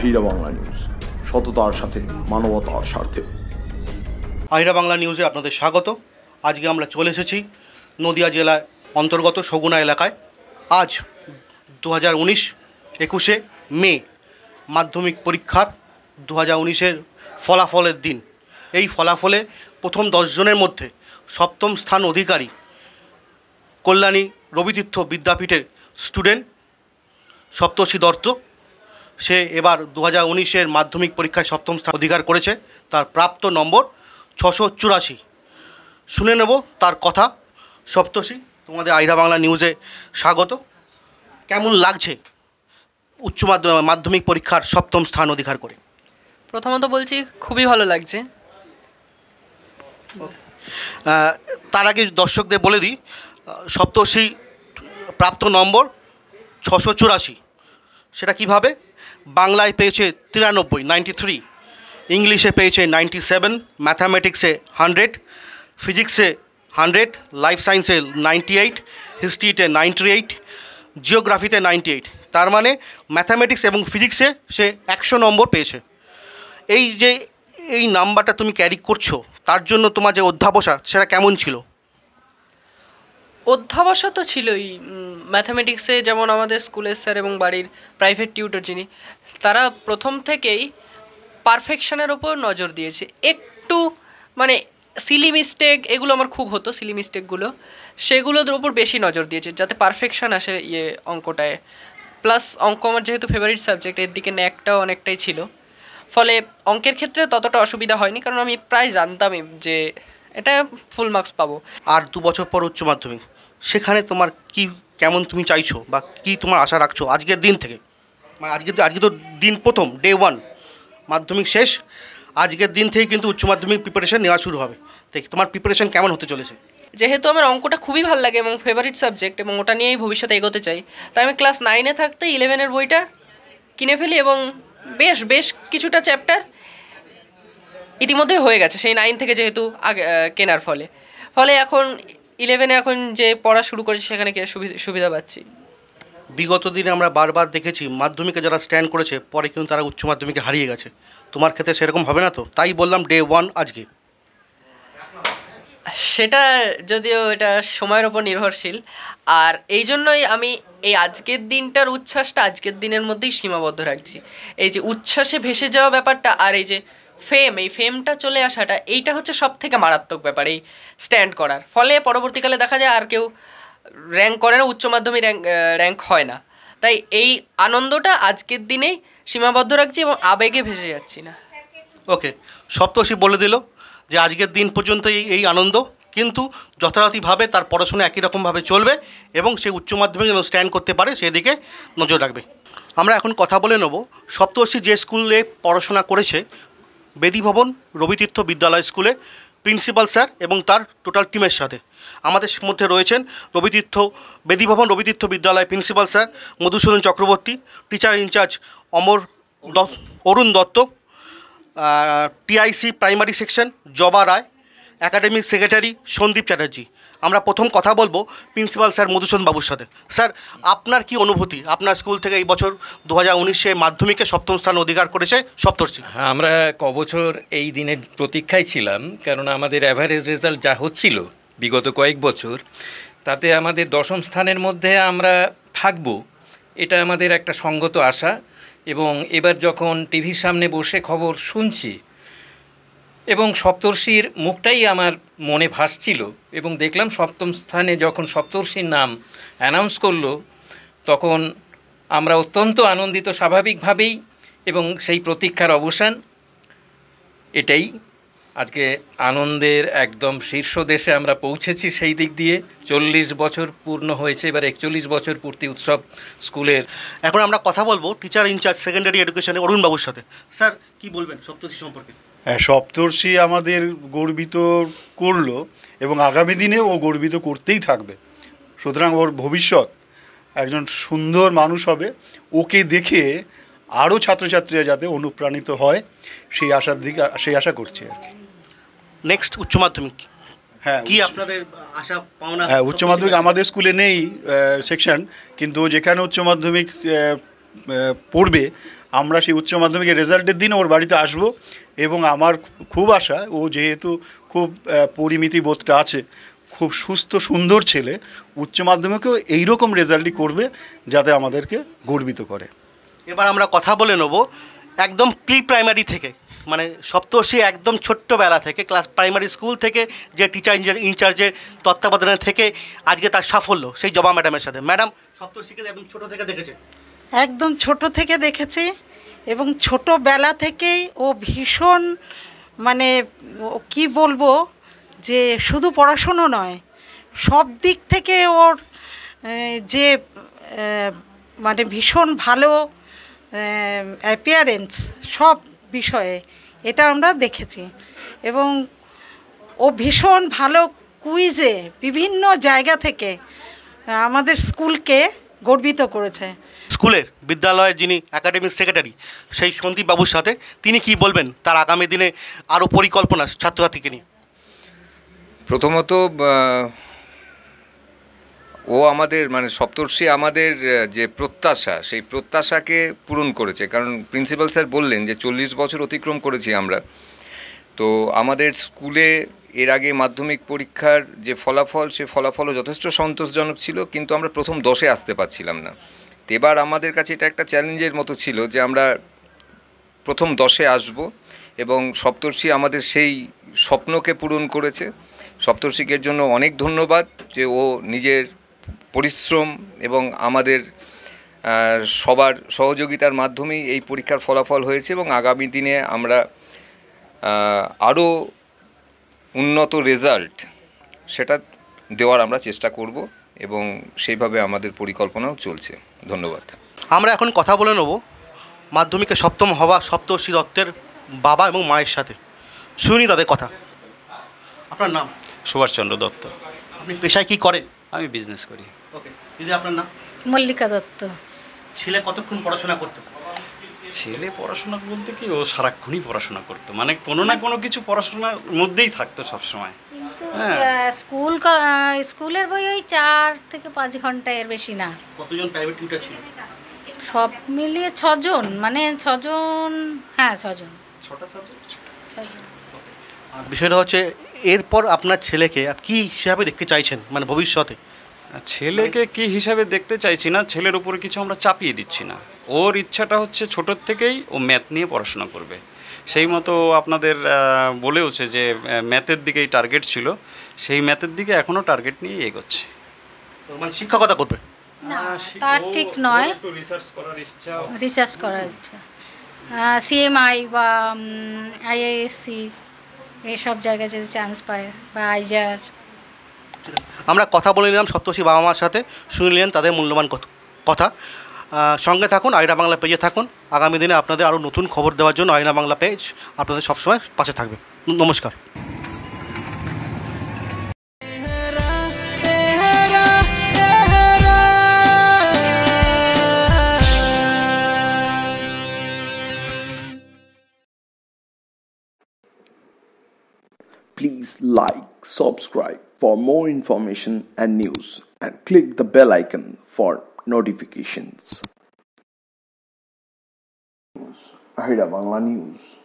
আহিরা Bangla news সততার সাথে মানবতার স্বার্থে আহিরা বাংলা নিউজে আপনাদের স্বাগত আজকে আমরা চলে এসেছি নদিয়া জেলার অন্তর্গত সগুনা এলাকায় আজ দু হাজার উনিশ একুশে মে মাধ্যমিক পরীক্ষার দু হাজার উনিশের ফলাফলের দিন এই ফলাফলে প্রথম দশজনের মধ্যে সপ্তম স্থান অধিকারী কল্যাণী রবিতীর্থ বিদ্যাপীঠের স্টুডেন্ট সপ্তর্ষি দত্ত সে এবার দু হাজার মাধ্যমিক পরীক্ষায় সপ্তম স্থান অধিকার করেছে তার প্রাপ্ত নম্বর ছশো চুরাশি শুনে নেব তার কথা সপ্তষী তোমাদের আইরা বাংলা নিউজে স্বাগত কেমন লাগছে উচ্চ মাধ্যমিক পরীক্ষার সপ্তম স্থান অধিকার করে প্রথমত বলছি খুবই ভালো লাগছে তার আগে দর্শকদের বলে দিই সপ্তষী প্রাপ্ত নম্বর ছশো চুরাশি সেটা কীভাবে বাংলায় পেয়েছে তিরানব্বই নাইনটি থ্রি ইংলিশে পেয়েছে নাইনটি সেভেন ম্যাথামেটিক্সে হান্ড্রেড ফিজিক্সে হান্ড্রেড লাইফ সায়েন্সে নাইনটি এইট হিস্ট্রিতে নাইনটি এইট জিওগ্রাফিতে নাইনটি এইট তার মানে ম্যাথামেটিক্স এবং ফিজিক্সে সে একশো নম্বর পেয়েছে এই যে এই নাম্বারটা তুমি ক্যারি করছো তার জন্য তোমার যে অধ্যাবসা সেটা কেমন ছিল অধ্যাবসা তো ছিলই ম্যাথামেটিক্সে যেমন আমাদের স্কুলের স্যার এবং বাড়ির প্রাইভেট টিউটর যিনি তারা প্রথম থেকেই পারফেকশনের ওপর নজর দিয়েছে একটু মানে সিলি মিস্টেক এগুলো আমার খুব হতো সিলি মিস্টেকগুলো সেগুলোর ওপর বেশি নজর দিয়েছে যাতে পারফেকশান আসে ইয়ে অঙ্কটায় প্লাস অঙ্ক আমার যেহেতু ফেভারিট সাবজেক্ট এর দিকে ন্যাকটাও অনেকটাই ছিল ফলে অঙ্কের ক্ষেত্রে ততটা অসুবিধা হয়নি কারণ আমি প্রায় জানতামই যে এটা ফুল মার্কস পাবো আর দু বছর পর উচ্চ মাধ্যমিক সেখানে তোমার কি কেমন তুমি চাইছো বা কি তোমার আশা রাখছো আজকের দিন থেকে মানে আজকে তো আজকে তো দিন প্রথম ডে ওয়ান মাধ্যমিক শেষ আজকের দিন থেকে কিন্তু উচ্চ মাধ্যমিক প্রিপারেশান নেওয়া শুরু হবে তোমার প্রিপারেশান কেমন হতে চলেছে যেহেতু আমার অঙ্কটা খুবই ভালো লাগে এবং ফেভারিট সাবজেক্ট এবং ওটা নিয়েই ভবিষ্যতে এগোতে চাই তাই আমি ক্লাস নাইনে থাকতে ইলেভেনের বইটা কিনে ফেলি এবং বেশ বেশ কিছুটা চ্যাপ্টার ইতিমধ্যে হয়ে গেছে সেই নাইন থেকে যেহেতু আগে কেনার ফলে ফলে এখন ইলেভেনে এখন যে পড়া শুরু করেছে সেখানে কি সুবিধা পাচ্ছি বিগত দিনে আমরা বারবার দেখেছি মাধ্যমিকে যারা স্ট্যান্ড করেছে পরে কিন্তু তারা উচ্চ মাধ্যমিকে হারিয়ে গেছে তোমার ক্ষেত্রে সেরকম হবে না তো তাই বললাম ডে ওয়ান আজকে সেটা যদিও এটা সময়ের ওপর নির্ভরশীল আর এই জন্যই আমি এই আজকের দিনটার উচ্ছ্বাসটা আজকের দিনের মধ্যেই সীমাবদ্ধ রাখছি এই যে উচ্ছ্বাসে ভেসে যাওয়া ব্যাপারটা আর এই যে ফেম এই ফেমটা চলে আসাটা এইটা হচ্ছে সব থেকে মারাত্মক ব্যাপার এই স্ট্যান্ড করার ফলে পরবর্তীকালে দেখা যায় আর কেউ র্যাঙ্ক করে না উচ্চ মাধ্যমিক র্যাঙ্ক র্যাঙ্ক হয় না তাই এই আনন্দটা আজকের দিনেই সীমাবদ্ধ রাখছি এবং আবেগে ভেসে যাচ্ছি না ওকে সপ্তষী বলে দিল যে আজকের দিন পর্যন্ত এই এই আনন্দ কিন্তু যথারীতিভাবে তার পড়াশোনা একই রকমভাবে চলবে এবং সে উচ্চ মাধ্যমিক যেন স্ট্যান্ড করতে পারে সেদিকে নজর রাখবে আমরা এখন কথা বলে নেব সপ্তর্ষি যে স্কুলে পড়াশোনা করেছে বেদিভবন রবিতীর্থ বিদ্যালয় স্কুলে প্রিন্সিপাল স্যার এবং তার টোটাল টিমের সাথে আমাদের মধ্যে রয়েছেন রবিতীর্থ বেদিভবন রবিতীর্থ বিদ্যালয় principal sir Madhusudan Chakraborty teacher in charge Amar Datta Arun Datta TIC primary section Jaba Roy academic secretary Sandip Chatterjee আমরা প্রথম কথা বলবো প্রিন্সিপাল স্যার মধুসূদন বাবুর সাথে স্যার আপনার কি অনুভূতি আপনার স্কুল থেকে এই বছর দু হাজার উনিশে মাধ্যমিকে সপ্তম স্থান অধিকার করেছে সপ্তর্ষি হ্যাঁ আমরা ক বছর এই দিনের প্রতীক্ষায় ছিলাম কারণ আমাদের অ্যাভারেজ রেজাল্ট যা হচ্ছিল বিগত কয়েক বছর তাতে আমাদের দশম স্থানের মধ্যে আমরা থাকব এটা আমাদের একটা সঙ্গত আশা এবং এবার যখন টিভির সামনে বসে খবর শুনছি এবং সপ্তর্ষির মুখটাই আমার মনে ভাসছিল এবং দেখলাম সপ্তম স্থানে যখন সপ্তর্ষির নাম অ্যানাউন্স করলো তখন আমরা অত্যন্ত আনন্দিত স্বাভাবিকভাবেই এবং সেই প্রতীক্ষার অবসান এটাই আজকে আনন্দের একদম শীর্ষ দেশে আমরা পৌঁছেছি সেই দিক দিয়ে চল্লিশ বছর পূর্ণ হয়েছে এবার একচল্লিশ বছর পূর্তি উৎসব স্কুলের এখন আমরা কথা বলবো টিচার ইনচার্জ সেকেন্ডারি এডুকেশনে অরুণবাবুর সাথে স্যার কি বলবেন সপ্তর্ষি সম্পর্কে হ্যাঁ সপ্তর্ষি আমাদের গর্বিত করলো এবং আগামী দিনে ও গর্বিত করতেই থাকবে সুতরাং ওর ভবিষ্যৎ একজন সুন্দর মানুষ হবে ওকে দেখে আরও ছাত্রছাত্রীরা যাতে অনুপ্রাণিত হয় সেই আশার দিকে সেই আশা করছে আর কি নেক্সট উচ্চ মাধ্যমিক হ্যাঁ কি আপনাদের আশা পাওনা হ্যাঁ উচ্চ মাধ্যমিক আমাদের স্কুলে নেই সেকশন কিন্তু যেখানে উচ্চ মাধ্যমিক পড়বে আমরা সেই উচ্চ মাধ্যমিকের রেজাল্টের দিন ওর বাড়িতে আসব এবং আমার খুব আশা ও যেহেতু খুব পরিমিতি বোধটা আছে খুব সুস্থ সুন্দর ছেলে উচ্চ মাধ্যমিকেও এইরকম রেজাল্টই করবে যাতে আমাদেরকে গর্বিত করে এবার আমরা কথা বলে নেব একদম প্রি প্রাইমারি থেকে মানে সপ্তর্ষি একদম ছোট্টবেলা থেকে ক্লাস প্রাইমারি স্কুল থেকে যে টিচার ইনচার্জের তত্ত্বাবধানে থেকে আজকে তার সাফল্য সেই জবা ম্যাডামের সাথে ম্যাডাম সপ্তর্ষিকে একদম ছোট থেকে দেখেছে একদম ছোট থেকে দেখেছি এবং ছোটোবেলা থেকেই ও ভীষণ মানে কি বলবো যে শুধু পড়াশুনো নয় সব দিক থেকে ওর যে মানে ভীষণ ভালো অ্যাপিয়ারেন্স সব বিষয়ে এটা আমরা দেখেছি এবং ও ভীষণ ভালো কুইজে বিভিন্ন জায়গা থেকে আমাদের স্কুলকে গর্বিত করেছে স্কুলের বিদ্যালয়ের যিনি একাডেমিক সেক্রেটারি সেই সন্দীপ বাবুর সাথে তিনি কি বলবেন তার আগামী দিনে আরও পরিকল্পনা ছাত্রছাত্রীকে নিয়ে প্রথমত ও আমাদের মানে সপ্তর্ষি আমাদের যে প্রত্যাশা সেই প্রত্যাশাকে পূরণ করেছে কারণ প্রিন্সিপাল স্যার বললেন যে চল্লিশ বছর অতিক্রম করেছি আমরা তো আমাদের স্কুলে এর আগে মাধ্যমিক পরীক্ষার যে ফলাফল সে ফলাফলও যথেষ্ট সন্তোষজনক ছিল কিন্তু আমরা প্রথম দশে আসতে পারছিলাম না তো এবার আমাদের কাছে এটা একটা চ্যালেঞ্জের মতো ছিল যে আমরা প্রথম দশে আসব এবং সপ্তর্ষি আমাদের সেই স্বপ্নকে পূরণ করেছে সপ্তর্ষিকের জন্য অনেক ধন্যবাদ যে ও নিজের পরিশ্রম এবং আমাদের সবার সহযোগিতার মাধ্যমেই এই পরীক্ষার ফলাফল হয়েছে এবং আগামী দিনে আমরা আরও উন্নত রেজাল্ট সেটা দেওয়ার আমরা চেষ্টা করব এবং সেইভাবে আমাদের পরিকল্পনাও চলছে ধন্যবাদ আমরা এখন কথা বলে নেব মাধ্যমিকে সপ্তম হওয়া সপ্তর্ষি দত্তের বাবা এবং মায়ের সাথে শুনি তাদের কথা আপনার নাম সুভাষচন্দ্র দত্ত আপনি পেশায় কি করেন আমি বিজনেস করি ওকে দিদি আপনার নাম মল্লিকা দত্ত ছেলে কতক্ষণ পড়াশোনা করতে ছেলে পড়াশোনা বলতে কি ও সারাক্ষণই পড়াশোনা করতো মানে কোনো না কোনো কিছু পড়াশোনার মধ্যেই থাকতো সবসময় হ্যাঁ। স্কুল স্কুলের বই ওই চার থেকে পাঁচ ঘন্টা এর বেশি না কতজন প্রাইভেট টিউটার ছিল সব মিলিয়ে ছজন মানে ছজন হ্যাঁ ছজন বিষয়টা হচ্ছে এরপর আপনার ছেলেকে কি হিসাবে দেখতে চাইছেন মানে ভবিষ্যতে ছেলেকে কি হিসাবে দেখতে চাইছি না ছেলের উপরে কিছু আমরা চাপিয়ে দিচ্ছি না ওর ইচ্ছাটা হচ্ছে ছোটোর থেকেই ও ম্যাথ নিয়ে পড়াশোনা করবে সেই মতো আপনাদের বলেওছে যে ম্যাথের দিকেই টার্গেট ছিল সেই ম্যাথের দিকে এখনও টার্গেট নিয়ে এগোচ্ছে মানে শিক্ষকতা করবে তা ঠিক নয় রিসার্চ করার ইচ্ছা সিএমআই বা আইআইএসসি এইসব জায়গায় যদি চান্স পায় বা আইজার আমরা কথা বলে নিলাম সপ্তশী বাবা মার সাথে শুনে নিলেন তাদের মূল্যবান কথা সঙ্গে থাকুন আয়না বাংলা পেজে থাকুন আগামী দিনে আপনাদের আরও নতুন খবর দেওয়ার জন্য আয়না বাংলা পেজ আপনাদের সবসময় পাশে থাকবে নমস্কার Please like, subscribe for more information and news and click the bell icon for notifications. of Bangla News